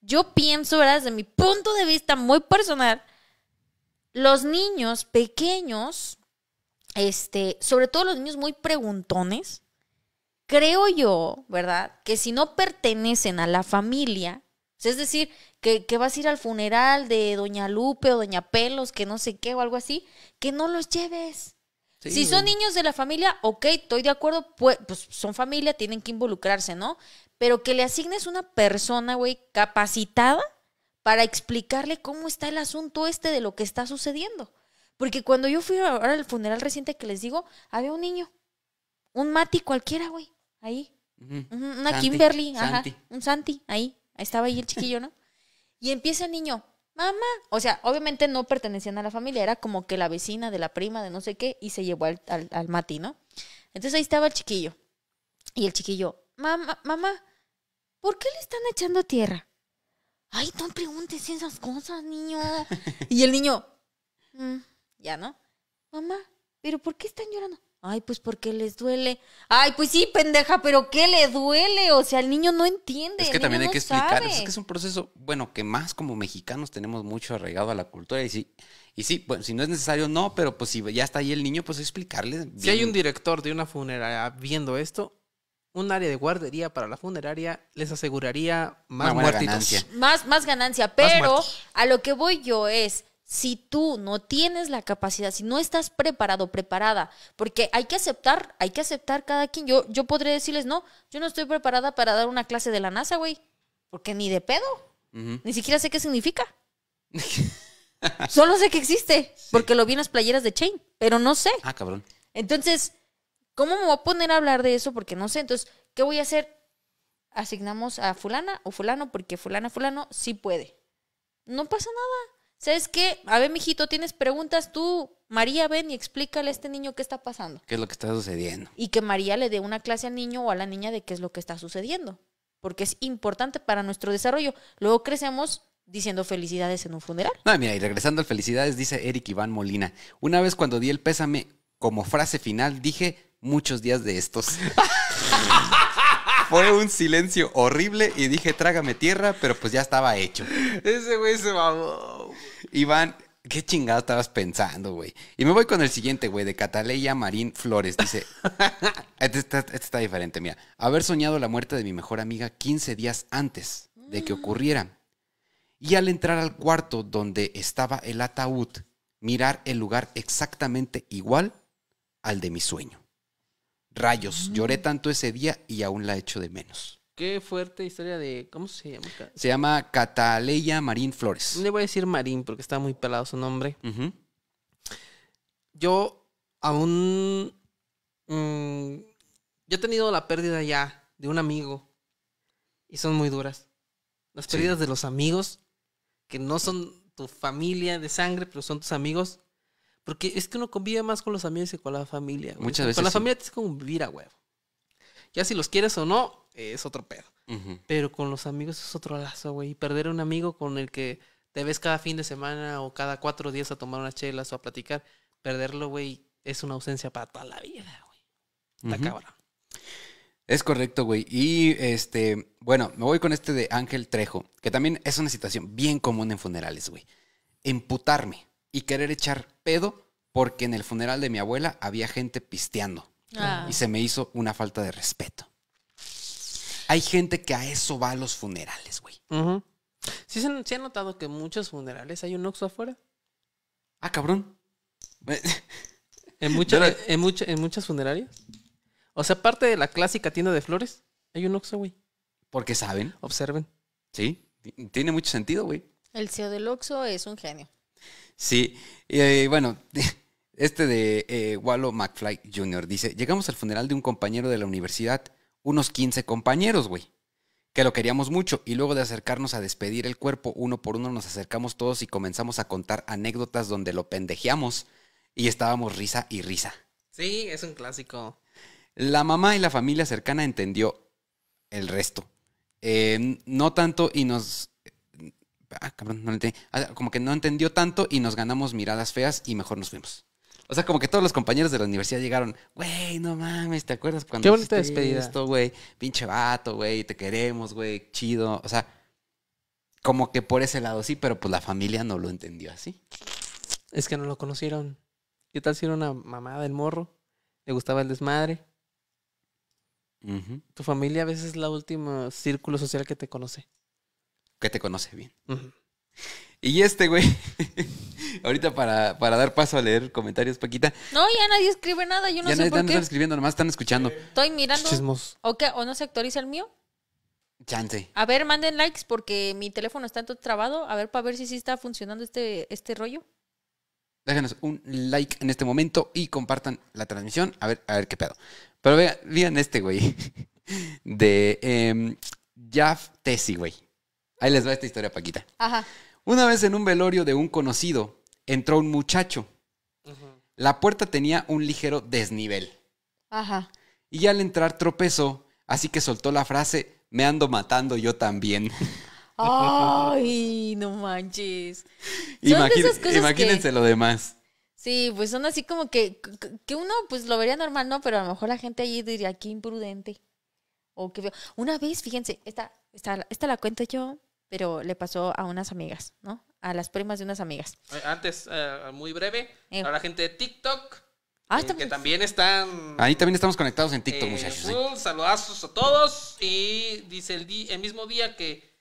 yo pienso, ¿verdad? Desde mi punto de vista muy personal los niños pequeños, este, sobre todo los niños muy preguntones, creo yo, ¿verdad? Que si no pertenecen a la familia, pues, es decir, que, que, vas a ir al funeral de Doña Lupe o Doña Pelos, que no sé qué o algo así, que no los lleves. Si son niños de la familia, ok, estoy de acuerdo, pues son familia, tienen que involucrarse, ¿no? Pero que le asignes una persona, güey, capacitada para explicarle cómo está el asunto este de lo que está sucediendo. Porque cuando yo fui ahora al funeral reciente que les digo, había un niño, un Mati cualquiera, güey, ahí. Una Kimberly, ajá, un Santi, ahí, estaba ahí el chiquillo, ¿no? y empieza el niño, mamá, o sea, obviamente no pertenecían a la familia, era como que la vecina de la prima de no sé qué, y se llevó al, al, al Mati, ¿no? Entonces ahí estaba el chiquillo, y el chiquillo, mamá, mamá, ¿por qué le están echando tierra? ay, no preguntes esas cosas, niño. *laughs* y el niño, mm, ya no. Mamá, ¿pero por qué están llorando? Ay, pues porque les duele. Ay, pues sí, pendeja, pero ¿qué le duele? O sea, el niño no entiende. Es que también hay que explicar. Es que es un proceso, bueno, que más como mexicanos tenemos mucho arraigado a la cultura. Y sí, y sí bueno, si no es necesario, no, pero pues si ya está ahí el niño, pues explicarle. Si hay un director de una funeraria viendo esto, un área de guardería para la funeraria les aseguraría más Ganancia. Más, más ganancia, pero a lo que voy yo es, si tú no tienes la capacidad, si no estás preparado, preparada, porque hay que aceptar, hay que aceptar cada quien. Yo, yo podré decirles, no, yo no estoy preparada para dar una clase de la NASA, güey, porque ni de pedo, ni siquiera sé qué significa. Solo sé que existe, porque lo vi en las playeras de Chain, pero no sé. Ah, cabrón. Entonces, ¿Cómo me voy a poner a hablar de eso? Porque no sé, entonces, ¿qué voy a hacer? Asignamos a fulana o fulano, porque fulana, fulano, sí puede. No pasa nada. ¿Sabes qué? A ver, mijito, tienes preguntas, tú, María, ven y explícale a este niño qué está pasando. ¿Qué es lo que está sucediendo? Y que María le dé una clase al niño o a la niña de qué es lo que está sucediendo, porque es importante para nuestro desarrollo. Luego crecemos diciendo felicidades en un funeral. No, mira, y regresando a felicidades, dice Eric Iván Molina, una vez cuando di el pésame como frase final, dije, muchos días de estos. *laughs* Fue un silencio horrible y dije, trágame tierra, pero pues ya estaba hecho. Ese güey se mamó. Iván, ¿Qué chingado estabas pensando, güey? Y me voy con el siguiente, güey, de Cataleya Marín Flores. Dice, *laughs* este está, este está diferente, mira. Haber soñado la muerte de mi mejor amiga 15 días antes de que ocurriera. Y al entrar al cuarto donde estaba el ataúd, mirar el lugar exactamente igual al de mi sueño. Rayos, lloré tanto ese día y aún la echo de menos. Qué fuerte historia de. ¿Cómo se llama? Se llama Cataleya Marín Flores. Le voy a decir Marín porque está muy pelado su nombre. Yo aún. Mm, yo he tenido la pérdida ya de un amigo y son muy duras. Las pérdidas de los amigos que no son tu familia de sangre, pero son tus amigos, porque es que uno convive más con los amigos que con la familia. Muchas veces. Con la familia es como convivir a huevo. Ya si los quieres o no, es otro pedo. Pero con los amigos es otro lazo, güey. Y perder a un amigo con el que te ves cada fin de semana o cada cuatro días a tomar una chela o a platicar, perderlo, güey, es una ausencia para toda la vida, güey. La cabra. Es correcto, güey. Y este, bueno, me voy con este de Ángel Trejo, que también es una situación bien común en funerales, güey. Emputarme y querer echar pedo porque en el funeral de mi abuela había gente pisteando. Ah. Y se me hizo una falta de respeto. Hay gente que a eso va a los funerales, güey. ¿Sí, se, han notado que en muchos funerales hay un oxo afuera? Ah, cabrón. en, muchas, en, funerarias. O sea, aparte de la clásica tienda de flores, hay un oxo, güey. Porque saben. Observen. Sí, tiene mucho sentido, güey. El CEO del Oxxo es un genio. Sí, y eh, bueno, *laughs* este de eh, Wallo McFly Jr. dice, llegamos al funeral de un compañero de la universidad, unos 15 compañeros, güey, que lo queríamos mucho, y luego de acercarnos a despedir el cuerpo, uno por uno nos acercamos todos y comenzamos a contar anécdotas donde lo pendejeamos y estábamos risa y risa. Sí, es un clásico. La mamá y la familia cercana entendió el resto. Eh, no tanto y nos Ah, ah, como que no entendió tanto y nos ganamos miradas feas y mejor nos fuimos. O sea, como que todos los compañeros de la universidad llegaron, güey, no mames, ¿te acuerdas cuando Qué bonita esto, güey? Pinche vato, güey, te queremos, güey, chido. O sea, como que por ese lado sí, pero pues la familia no lo entendió así. Es que no lo conocieron. ¿Qué tal si era una mamada del morro? ¿Le gustaba el desmadre? Tu familia a veces es la última círculo social que te conoce que te conoce bien. Y este, güey, *laughs* ahorita para, dar paso a leer comentarios, Paquita. No, ya nadie escribe nada, yo no ya sé nadie, por están escribiendo, nomás están escuchando. Eh, Estoy mirando. Chismos. ¿O, ¿O no se actualiza el mío? Chance. A ver, manden likes porque mi teléfono está todo trabado. A ver, para ver si sí está funcionando este, este rollo. Déjenos un like en este momento y compartan la transmisión. A ver, a ver qué pedo. Pero vean, vean este, güey. *laughs* De eh, Jaff güey. Ahí les va esta historia, Paquita. Ajá. Una vez en un velorio de un conocido, entró un muchacho. La puerta tenía un ligero desnivel. Ajá. Y al entrar tropezó, así que soltó la frase, me ando matando yo también. *laughs* Ay, no manches. imagínense lo demás. Sí, pues son así como que, que uno pues lo vería normal, ¿no? Pero a lo mejor la gente allí diría, qué imprudente. O que Una vez, fíjense, está esta la cuento yo pero le pasó a unas amigas, ¿no? A las primas de unas amigas. Eh, antes, eh, muy breve, eh. a la gente de TikTok. Ah, que también están. Ahí también estamos conectados en TikTok, muchachos. saludazos a todos. Y dice el, mismo día que,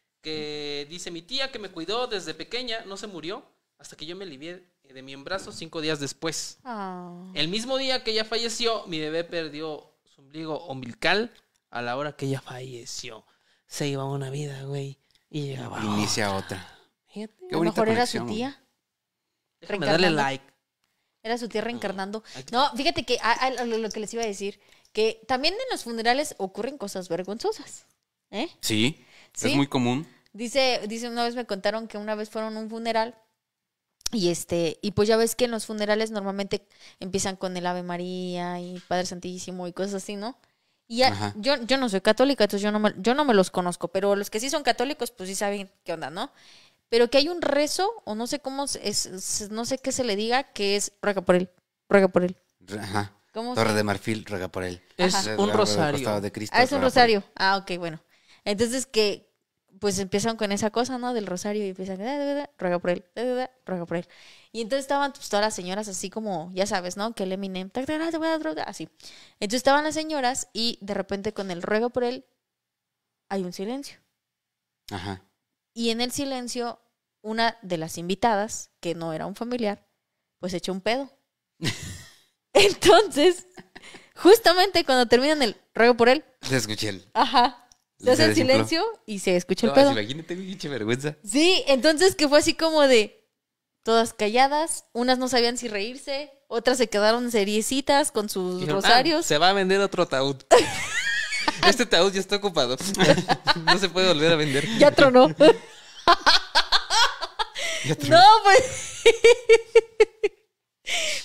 dice mi tía que me cuidó desde pequeña, no se murió hasta que yo me alivié de mi embarazo cinco días después. Ah. El mismo día que ella falleció, mi bebé perdió su ombligo umbilical a la hora que ella falleció. Se iba una vida, güey. Y oh, Inicia otra. Qué a lo mejor era su tía. Dale like. Era su tía reencarnando. No, fíjate que lo que les iba a decir, que también en los funerales ocurren cosas vergonzosas. ¿eh? Sí, es muy común. Dice, dice, una vez me contaron que una vez fueron a un funeral y este, y pues ya ves que en los funerales normalmente empiezan con el Ave María y Padre Santísimo y cosas así, ¿no? yo, yo no soy católica, entonces yo no, me, yo no me los conozco, pero los que sí son católicos, pues sí saben qué onda, ¿no? Pero que hay un rezo, o no sé cómo, es, no sé qué se le diga, que es ruega por él, ruega por él. Ajá. Torre de Marfil, ruega por él. Es un rosario. ah, es un rosario. Ah, ok, bueno. Entonces, que, pues empiezan con esa cosa, ¿no? Del rosario y empiezan, ruega por él, ruega por él. Y entonces estaban pues, todas las señoras así como, ya sabes, ¿no? Que el Eminem, así. Entonces estaban las señoras y de repente con el ruego por él hay un silencio. Ajá. Y en el silencio, una de las invitadas, que no era un familiar, pues echó un pedo. *laughs* entonces, justamente cuando terminan el ruego por él. se escuché. Ajá. Se hace el silencio y se escucha el pedo. Imagínate, qué vergüenza. Sí, entonces que fue así como de todas calladas, unas no sabían si reírse, otras se quedaron seriecitas con sus ah, rosarios. se va a vender otro ataúd. *laughs* este ataúd ya está ocupado. *laughs* no se puede volver a vender. Ya *laughs* ya tronó. No, pues.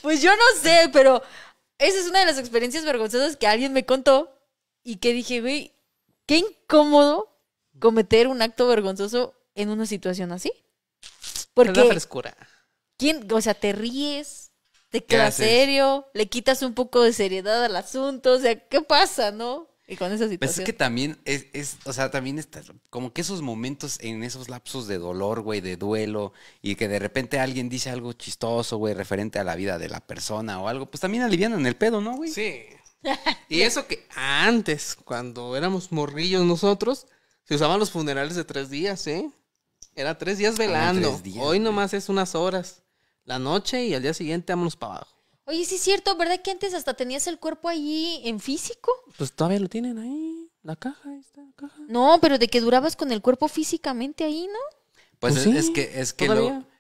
pues yo no sé, pero esa es una de las experiencias vergonzosas que alguien me contó y que dije, güey, Qué incómodo cometer un acto vergonzoso en una situación así. Porque la frescura. ¿quién, o sea, te ríes, te quedas serio, le quitas un poco de seriedad al asunto, o sea, ¿qué pasa, no? Y con esa pues situación. es que también es, es o sea, también está, como que esos momentos en esos lapsos de dolor, güey, de duelo, y que de repente alguien dice algo chistoso, güey, referente a la vida de la persona o algo, pues también alivianan el pedo, ¿no, güey? Sí y eso que antes, cuando éramos morrillos nosotros, se usaban los funerales de tres días, ¿eh? Era tres días velando. Hoy nomás es unas horas. La noche y al día siguiente vámonos para abajo. Oye, sí es cierto, ¿verdad que antes hasta tenías el cuerpo ahí en físico? Pues todavía lo tienen ahí, la caja, ahí está caja. No, pero de que durabas con el cuerpo físicamente ahí, ¿no? Pues, pues es, que, es que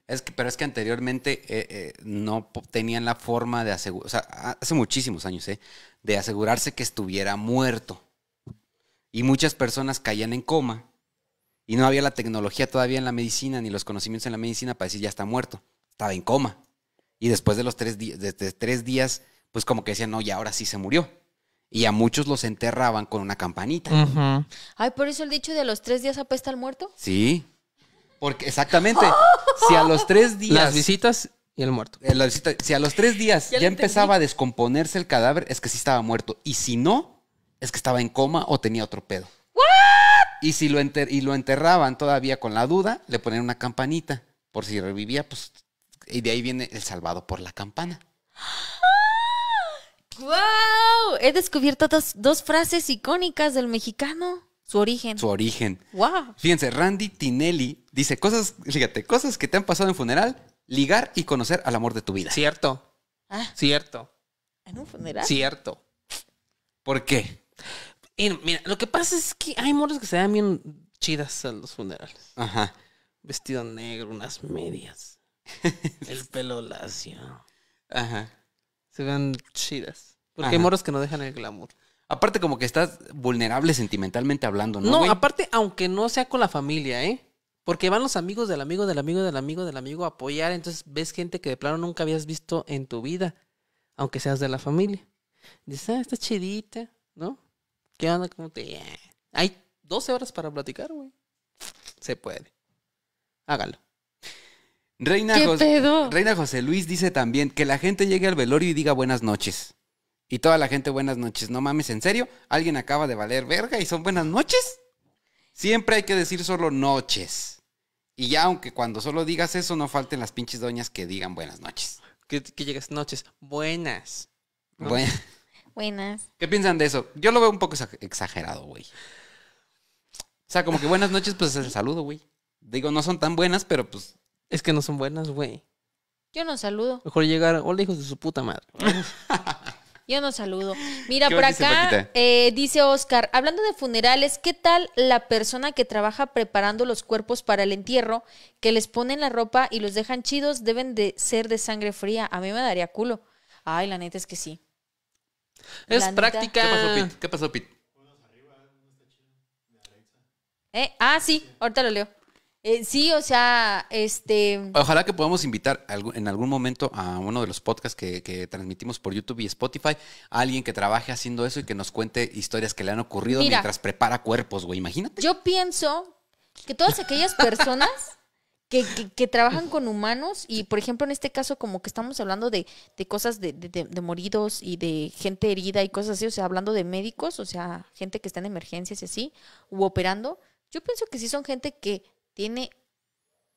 es que, pero es que anteriormente eh, eh, no tenían la forma de asegurar, o sea, hace muchísimos años, ¿eh? de asegurarse que estuviera muerto. Y muchas personas caían en coma y no había la tecnología todavía en la medicina ni los conocimientos en la medicina para decir ya está muerto, estaba en coma. Y después de los tres, tres días, pues como que decían, no, ya ahora sí se murió. Y a muchos los enterraban con una campanita. Ay, por eso el dicho de los tres días apesta al muerto. Sí. Porque exactamente, si a los tres días... Las visitas y el muerto. Eh, si a los tres días ya, empezaba a descomponerse el cadáver, es que sí estaba muerto. Y si no, es que estaba en coma o tenía otro pedo. Y si lo, enterraban todavía con la duda, le ponían una campanita. Por si revivía, pues. Y de ahí viene el salvado por la campana. ¡Wow! *gasps* He descubierto dos, frases icónicas del mexicano. Su origen. Su origen. ¡Wow! Fíjense, Randy Tinelli dice cosas, fíjate, cosas que te han pasado en funeral ligar y conocer al amor de tu vida. Cierto. Ah. Cierto. ¿En un funeral? Cierto. ¿Por qué? mira, lo que pasa es que hay moros que se dan bien chidas en los funerales. Ajá. Vestido negro, unas medias. *laughs* el pelo lacio. Ajá. Se ven chidas. Porque hay moros que no dejan el glamour. Aparte, como que estás vulnerable sentimentalmente hablando, ¿no? No, aparte, aunque no sea con la familia, ¿eh? Porque van los amigos del amigo, del amigo, del amigo, del amigo a apoyar. Entonces ves gente que de plano nunca habías visto en tu vida, aunque seas de la familia. Dices, ah, está chidita, ¿no? ¿Qué onda? te.? Hay 12 horas para platicar, güey. Se puede. Hágalo. Reina, Reina José Luis dice también que la gente llegue al velorio y diga buenas noches. Y toda la gente, buenas noches. No mames, ¿en serio? ¿Alguien acaba de valer verga y son buenas noches? Siempre hay que decir solo noches. Y ya, aunque cuando solo digas eso, no falten las pinches doñas que digan buenas noches. Que, llegas noches. Buenas. Buenas. ¿Qué piensan de eso? Yo lo veo un poco exagerado, güey. O sea, como que buenas noches, pues es el saludo, güey. Digo, no son tan buenas, pero pues. Es que no son buenas, güey. Yo no saludo. Mejor llegar, hola hijos de su puta madre. *laughs* Yo no saludo. Mira, por acá eh, dice Oscar, hablando de funerales, ¿qué tal la persona que trabaja preparando los cuerpos para el entierro, que les ponen la ropa y los dejan chidos? Deben de ser de sangre fría. A mí me daría culo. Ay, la neta es que sí. Es práctica. ¿Qué pasó, Pete? ¿Qué pasó, Eh, ah, sí, ahorita lo leo. Eh, sí, o sea, este... Ojalá que podamos invitar en algún momento a uno de los podcasts que, transmitimos por YouTube y Spotify a alguien que trabaje haciendo eso y que nos cuente historias que le han ocurrido mientras prepara cuerpos, güey, imagínate. Yo pienso que todas aquellas personas... Que, trabajan con humanos y, por ejemplo, en este caso, como que estamos hablando de, cosas de, de, moridos y de gente herida y cosas así, o sea, hablando de médicos, o sea, gente que está en emergencias y así, u operando, yo pienso que sí son gente que tiene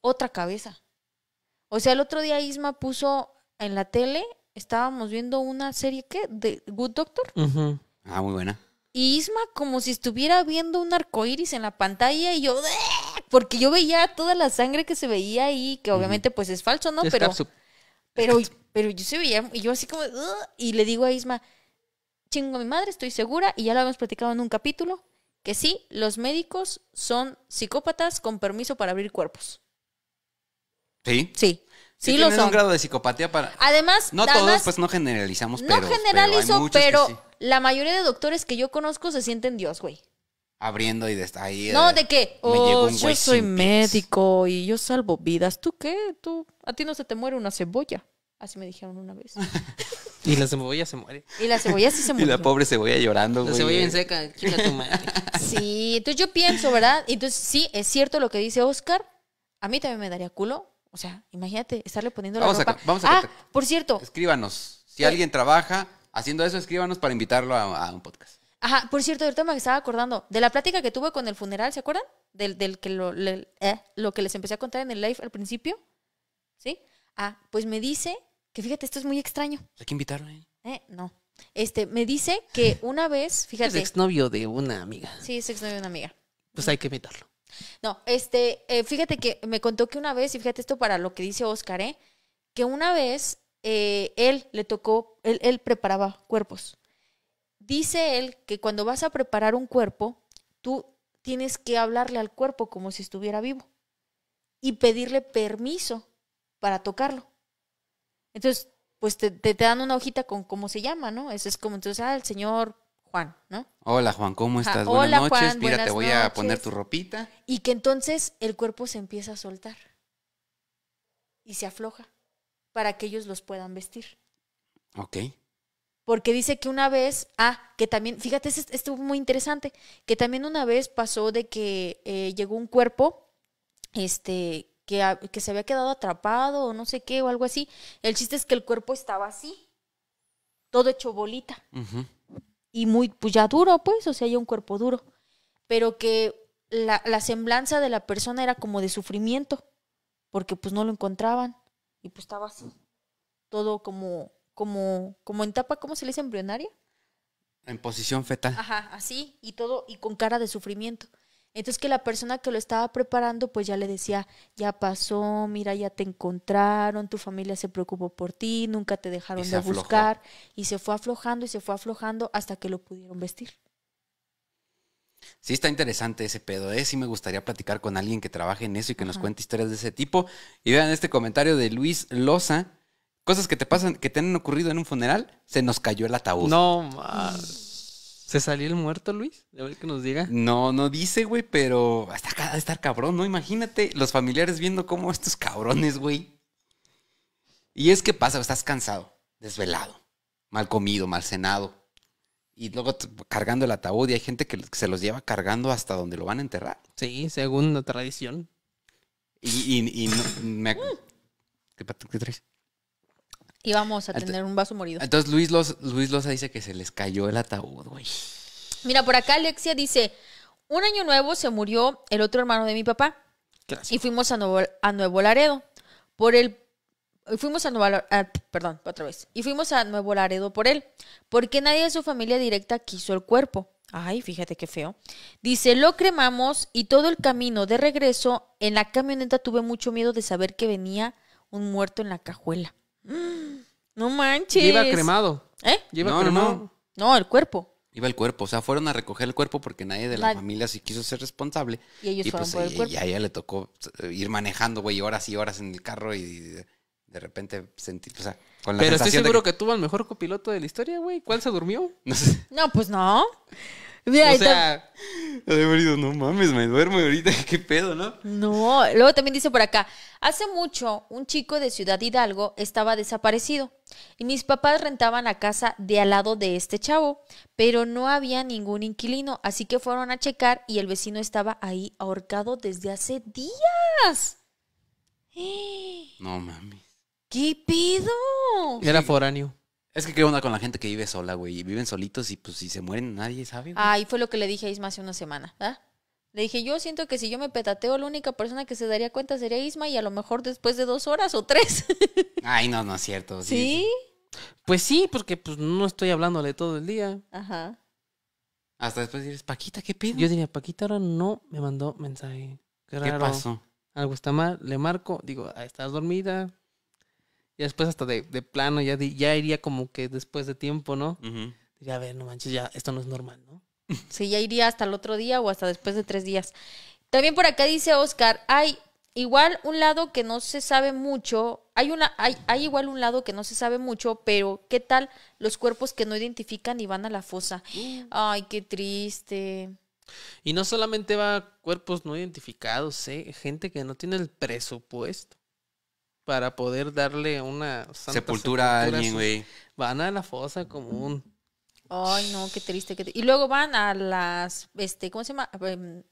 otra cabeza. O sea, el otro día Isma puso en la tele, estábamos viendo una serie ¿qué? de Good Doctor. Ah, muy buena. Y Isma como si estuviera viendo un arcoíris en la pantalla y yo porque yo veía toda la sangre que se veía ahí, que obviamente pues es falso, ¿no? pero pero pero yo se veía y yo así como y le digo a Isma, chingo mi madre, estoy segura y ya lo habíamos platicado en un capítulo que sí, los médicos son psicópatas con permiso para abrir cuerpos. ¿Sí? Sí. Sí, los son. un grado de psicopatía para... Además... No todos, pues no generalizamos, pero... No generalizo, pero, la mayoría de doctores que yo conozco se sienten Dios, güey abriendo y de ahí. No, eh, de qué. Oh, yo soy médico y yo salvo vidas. ¿Tú qué? Tú a ti no se te muere una cebolla. Así me dijeron una vez. *laughs* Y la cebolla se muere. Y la cebolla sí se muere. *laughs* y la pobre cebolla llorando, La cebolla bien seca, chica tu madre. *laughs* Sí, entonces yo pienso, ¿verdad? Entonces sí, es cierto lo que dice Oscar. A mí también me daría culo. O sea, imagínate, estarle poniendo la Vamos vamos a- ah, por cierto. Escríbanos. Si eh. alguien trabaja haciendo eso, escríbanos para invitarlo a, un podcast. Ajá, por cierto, tema que estaba acordando de la plática que tuve con el funeral, ¿se acuerdan? Del, del que lo, le- eh, lo que les empecé a contar en el live al principio. ¿Sí? Ah, pues me dice que fíjate, esto es muy extraño. Hay que invitarlo, ¿eh? No. Este, me dice que *laughs* una vez, fíjate. Es exnovio de una amiga. Sí, es exnovio de una amiga. Pues hay que invitarlo. No, este, eh, fíjate que me contó que una vez, y fíjate esto para lo que dice Oscar, ¿eh? Que una vez eh, él le tocó, él preparaba cuerpos. Dice él que cuando vas a preparar un cuerpo, tú tienes que hablarle al cuerpo como si estuviera vivo y pedirle permiso para tocarlo. Entonces, pues te, te, dan una hojita con cómo se llama, ¿no? Eso es como entonces, ah, el señor Juan, ¿no? Hola Juan, ¿cómo estás? buenas noches, mira, te voy a poner tu ropita. Y que entonces el cuerpo se empieza a soltar y se afloja para que ellos los puedan vestir. Ok. Porque dice que una vez, ah, que también, fíjate, esto estuvo muy interesante, que también una vez pasó de que eh, llegó un cuerpo, este, que, se había quedado atrapado o no sé qué o algo así. El chiste es que el cuerpo estaba así, todo hecho bolita. Y muy, pues ya duro, pues, o sea, ya un cuerpo duro. Pero que la, la semblanza de la persona era como de sufrimiento, porque pues no lo encontraban y pues estaba así, todo como, como, como en tapa, ¿cómo se le dice embrionaria? En posición fetal. Ajá, así, y todo, y con cara de sufrimiento. Entonces que la persona que lo estaba preparando pues ya le decía, ya pasó, mira, ya te encontraron, tu familia se preocupó por ti, nunca te dejaron de buscar y se fue aflojando y se fue aflojando hasta que lo pudieron vestir. Sí, está interesante ese pedo, ¿eh? Sí me gustaría platicar con alguien que trabaje en eso y que nos cuente historias de ese tipo. Y vean este comentario de Luis Loza. Cosas que te pasan, que te han ocurrido en un funeral, se nos cayó el ataúd. No más. ¿Se salió el muerto, Luis? A ver qué nos diga. No, no dice, güey, pero hasta acá de estar cabrón, ¿no? Imagínate los familiares viendo cómo estos cabrones, güey. Y es que pasa, estás cansado, desvelado, mal comido, mal cenado. Y luego cargando el ataúd y hay gente que se los lleva cargando hasta donde lo van a enterrar. Sí, según la tradición. Y, me... Mm. ¿Qué traes? Íbamos a tener un vaso morido. Entonces Luis, los dice que se les cayó el ataúd, güey. Mira, por acá Alexia dice, un año nuevo se murió el otro hermano de mi papá. Y fuimos a Nuevo, a Nuevo Laredo. Por el... Fuimos a Nuevo ah, perdón, otra vez. Y fuimos a Nuevo Laredo por él. Porque nadie de su familia directa quiso el cuerpo. Ay, fíjate qué feo. Dice, lo cremamos y todo el camino de regreso en la camioneta tuve mucho miedo de saber que venía un muerto en la cajuela. No manches. iba cremado. ¿Eh? no, cremado. No, no. el cuerpo. Iba el cuerpo, o sea, fueron a recoger el cuerpo porque nadie de la, familia sí quiso ser responsable. Y ellos pues, a ella le tocó eh, ir manejando, güey, horas y horas en el carro y de repente sentí, o sea, con la Pero estoy seguro que... tuvo el mejor copiloto de la historia, güey. ¿Cuál se durmió? *laughs* No sé. No, pues no o sea, no mames, me duermo ahorita, *laughs* qué pedo, ¿no? No, luego también dice por acá, hace mucho un chico de Ciudad Hidalgo estaba desaparecido y mis papás rentaban la casa de al lado de este chavo, pero no había ningún inquilino, así que fueron a checar y el vecino estaba ahí ahorcado desde hace días. *gasps* No mames. ¿Qué pedo? Era foráneo. Es que qué onda con la gente que vive sola, güey. Y viven solitos y pues si se mueren nadie sabe. Ah, y fue lo que le dije a Isma hace una semana. ¿ah? Le dije, yo siento que si yo me petateo, la única persona que se daría cuenta sería Isma y a lo mejor después de dos horas o tres. *laughs* Ay, no, no es cierto. Sí, Pues sí, porque pues no estoy hablándole todo el día. Ajá. Hasta después dices, Paquita, ¿qué pide? Yo diría, Paquita ahora no me mandó mensaje. Qué, raro. ¿Qué pasó? Algo está mal, le marco, digo, ah, estás dormida, y después hasta de, plano, ya, ya iría como que después de tiempo, ¿no? ya Diría, a ver, no manches, ya esto no es normal, ¿no? *laughs* Sí, ya iría hasta el otro día o hasta después de tres días. También por acá dice Oscar, hay igual un lado que no se sabe mucho, hay, una, hay, hay igual un lado que no se sabe mucho, pero ¿qué tal los cuerpos que no identifican y van a la fosa? *gasps* Ay, qué triste. Y no solamente va cuerpos no identificados, ¿eh? gente que no tiene el presupuesto para poder darle una sepultura, a alguien, güey. Van a la fosa común. Ay, no, qué triste. Qué Y luego van a las, este, ¿cómo se llama?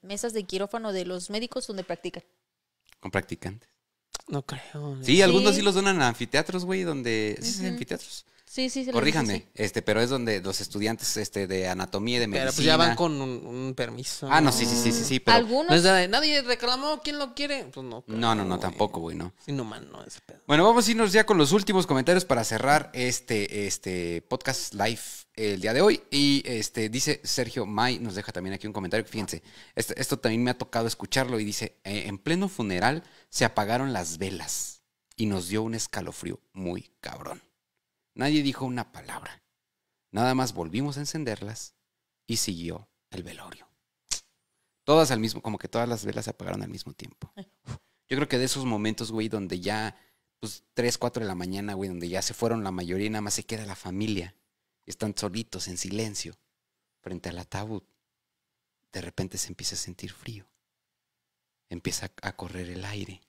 Mesas de quirófano de los médicos donde practican. Con practicantes. No creo. Sí, algunos sí. los donan a anfiteatros, güey, donde... ¿sí anfiteatros? Sí, sí, sí. Corríjanme, este, pero es donde los estudiantes este, de anatomía y de medicina. Pero pues ya van con un, permiso. Ah, no, sí, sí, sí, sí, sí pero Algunos. nadie reclamó, ¿quién lo quiere? Pues no. no, no, no, tampoco, güey, no. pedo. Bueno, vamos a irnos ya con los últimos comentarios para cerrar este, este podcast live el día de hoy. Y este, dice Sergio May, nos deja también aquí un comentario. Fíjense, esto, también me ha tocado escucharlo y dice, eh, en pleno funeral se apagaron las velas y nos dio un escalofrío muy cabrón. Nadie dijo una palabra. Nada más volvimos a encenderlas y siguió el velorio. Todas al mismo, como que todas las velas se apagaron al mismo tiempo. Yo creo que de esos momentos, güey, donde ya, pues 3, 4 de la mañana, güey, donde ya se fueron la mayoría y nada más se queda la familia. Están solitos, en silencio, frente al ataúd. De repente se empieza a sentir frío. Empieza a correr el aire.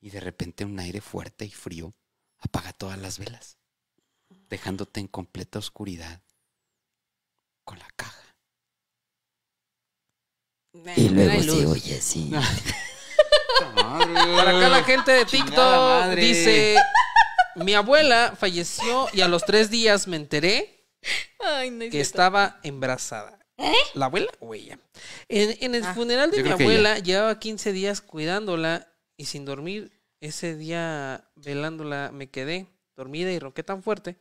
Y de repente un aire fuerte y frío apaga todas las velas, dejándote en completa oscuridad con la caja. Y luego sí, oye, sí. Para acá la gente de TikTok dice, mi abuela falleció y a los tres días me enteré que estaba embarazada. ¿Eh? ¿La abuela o ella? En, el ah. funeral de mi abuela llevaba 15 días cuidándola y sin dormir ese día velándola me quedé dormida y ronqué tan fuerte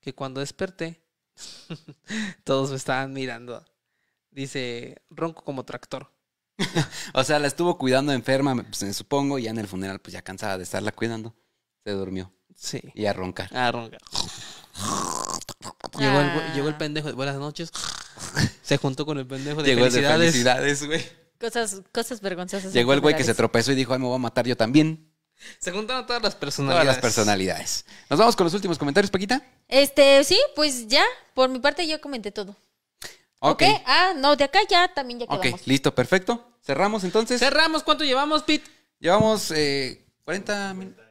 que cuando desperté *laughs* todos me estaban mirando. Dice, ronco como tractor. *laughs* o sea, la estuvo cuidando enferma, pues, supongo, y ya en el funeral, pues ya cansada de estarla cuidando, se durmió. Sí. Y a roncar. A roncar. Llegó el, ah. pendejo de buenas noches. Se juntó con el pendejo de llegó el De felicidades, güey. Cosas, cosas vergonzosas. Llegó el güey que se tropezó y dijo, ay, me voy a matar yo también. Se juntaron todas las personalidades. las personalidades. Nos vamos con los últimos comentarios, Paquita. Este, sí, pues ya, por mi parte ya comenté todo. Ok. Ah, no, de acá ya también ya quedamos. Ok, listo, perfecto. Cerramos entonces. Cerramos, ¿cuánto llevamos, Pit? Llevamos eh, 40 minutos.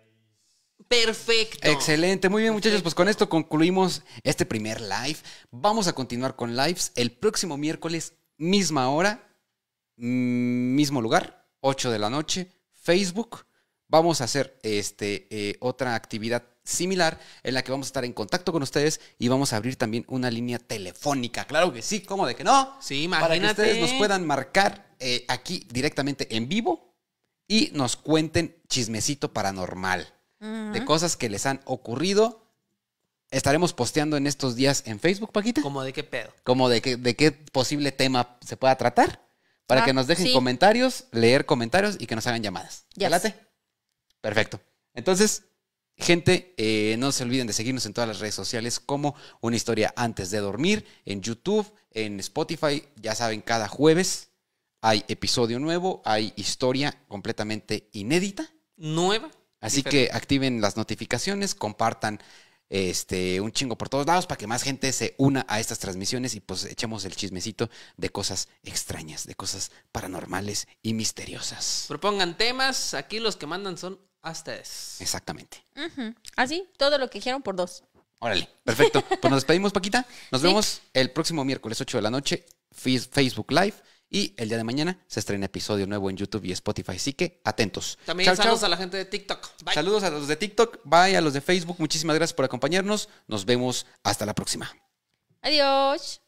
Perfecto. Excelente. Muy bien, muchachos. Pues con esto concluimos este primer live. Vamos a continuar con lives el próximo miércoles, misma hora, mm, mismo lugar, 8 de la noche, Facebook vamos a hacer este, eh, otra actividad similar en la que vamos a estar en contacto con ustedes y vamos a abrir también una línea telefónica. Claro que sí, ¿cómo de que no? Sí, imagínate. Para que ustedes nos puedan marcar eh, aquí directamente en vivo y nos cuenten chismecito paranormal de cosas que les han ocurrido. Estaremos posteando en estos días en Facebook, Paquita. ¿Cómo de qué pedo? ¿Cómo de qué, de qué posible tema se pueda tratar? Para ah, que nos dejen comentarios, leer comentarios y que nos hagan llamadas. Yes. Perfecto. Entonces, Gente, eh, no se olviden de seguirnos en todas las redes sociales como Una Historia Antes de Dormir, en YouTube, en Spotify. Ya saben, cada jueves hay episodio nuevo, hay historia completamente inédita. Nueva. Así que activen las notificaciones, compartan este, un chingo por todos lados para que más gente se una a estas transmisiones y pues echemos el chismecito de cosas extrañas, de cosas paranormales y misteriosas. Propongan temas, aquí los que mandan son a ustedes. Exactamente. Así, ah, todo lo que dijeron por dos. Órale, perfecto. *laughs* Pues nos despedimos, Paquita. Nos vemos el próximo miércoles 8 de la noche, Facebook Live. Y el día de mañana se estrena episodio nuevo en YouTube y Spotify. Así que atentos. También saludos a la gente de TikTok. Saludos a los de TikTok. Bye a los de Facebook. Muchísimas gracias por acompañarnos. Nos vemos hasta la próxima. Adiós.